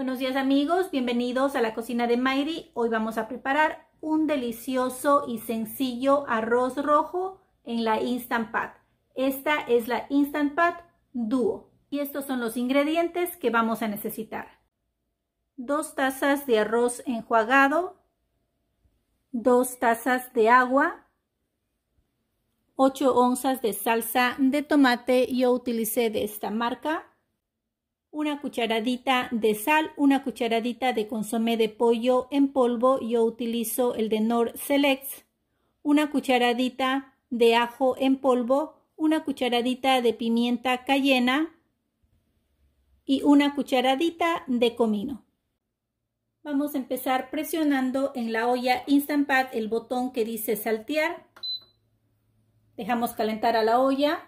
Buenos días amigos, bienvenidos a la cocina de Mayri. Hoy vamos a preparar un delicioso y sencillo arroz rojo en la Instant Pot. Esta es la Instant Pot Duo y estos son los ingredientes que vamos a necesitar. Dos tazas de arroz enjuagado, dos tazas de agua, 8 onzas de salsa de tomate, yo utilicé de esta marca, una cucharadita de sal, una cucharadita de consomé de pollo en polvo, yo utilizo el de Nord Select, una cucharadita de ajo en polvo, una cucharadita de pimienta cayena y una cucharadita de comino. Vamos a empezar presionando en la olla Instant Pot el botón que dice saltear. Dejamos calentar a la olla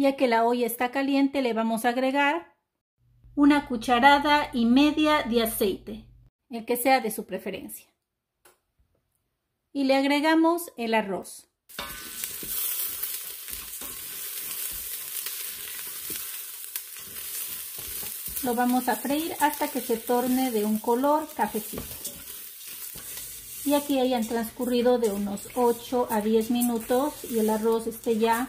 ya que la olla está caliente, le vamos a agregar una cucharada y media de aceite, el que sea de su preferencia. Y le agregamos el arroz. Lo vamos a freír hasta que se torne de un color cafecito. Y aquí hayan transcurrido de unos 8 a 10 minutos y el arroz esté ya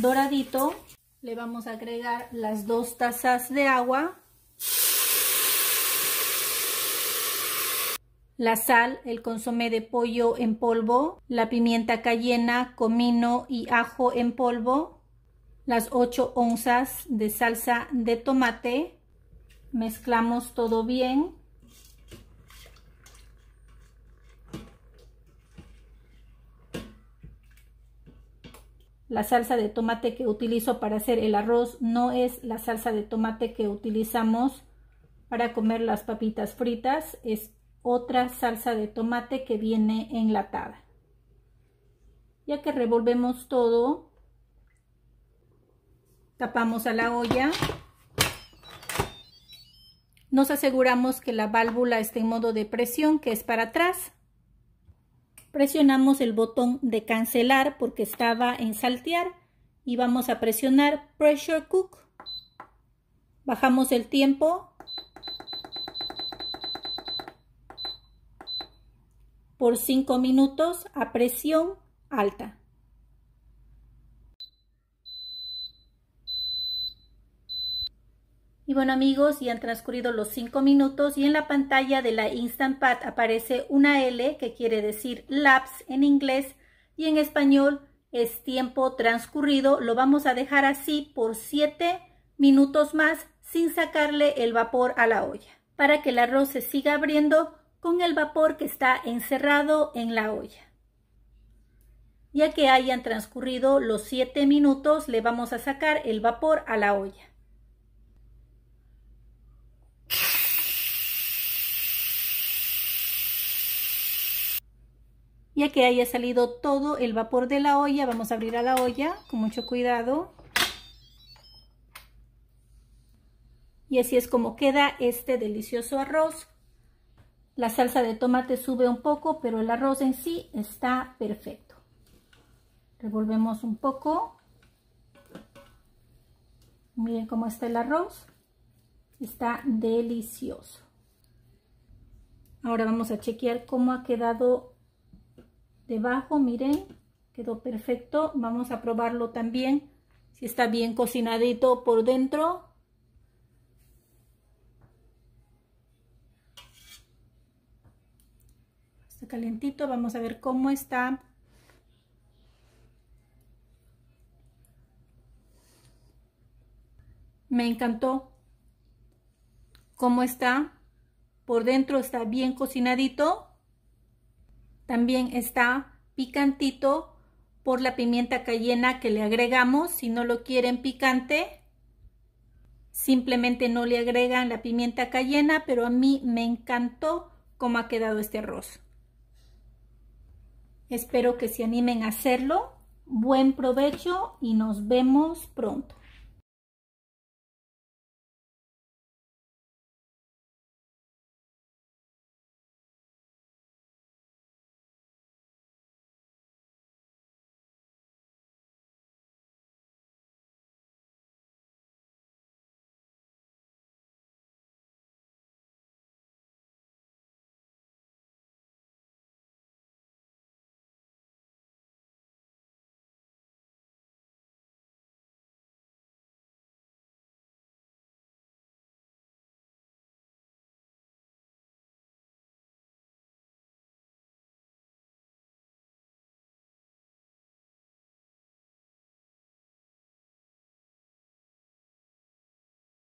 doradito, le vamos a agregar las dos tazas de agua, la sal, el consomé de pollo en polvo, la pimienta cayena, comino y ajo en polvo, las 8 onzas de salsa de tomate. Mezclamos todo bien. La salsa de tomate que utilizo para hacer el arroz no es la salsa de tomate que utilizamos para comer las papitas fritas, es otra salsa de tomate que viene enlatada. Ya que revolvemos todo, tapamos a la olla. Nos aseguramos que la válvula esté en modo de presión, que es para atrás presionamos el botón de cancelar porque estaba en saltear y vamos a presionar pressure cook. Bajamos el tiempo. por 5 minutos a presión alta. Y bueno amigos, ya han transcurrido los 5 minutos y en la pantalla de la Instant Pad aparece una L que quiere decir laps en inglés y en español es tiempo transcurrido. Lo vamos a dejar así por 7 minutos más sin sacarle el vapor a la olla para que el arroz se siga abriendo con el vapor que está encerrado en la olla. Ya que hayan transcurrido los 7 minutos, le vamos a sacar el vapor a la olla. ya que haya salido todo el vapor de la olla, vamos a abrir a la olla con mucho cuidado. Y así es como queda este delicioso arroz. La salsa de tomate sube un poco, pero el arroz en sí está perfecto. Revolvemos un poco. Miren cómo está el arroz. Está delicioso. Ahora vamos a chequear cómo ha quedado debajo, miren, quedó perfecto. Vamos a probarlo también, si está bien cocinadito por dentro. Está calentito. vamos a ver cómo está. Me encantó cómo está. Por dentro está bien cocinadito. También está picantito por la pimienta cayena que le agregamos. Si no lo quieren picante, simplemente no le agregan la pimienta cayena, pero a mí me encantó cómo ha quedado este arroz. Espero que se animen a hacerlo. Buen provecho y nos vemos pronto.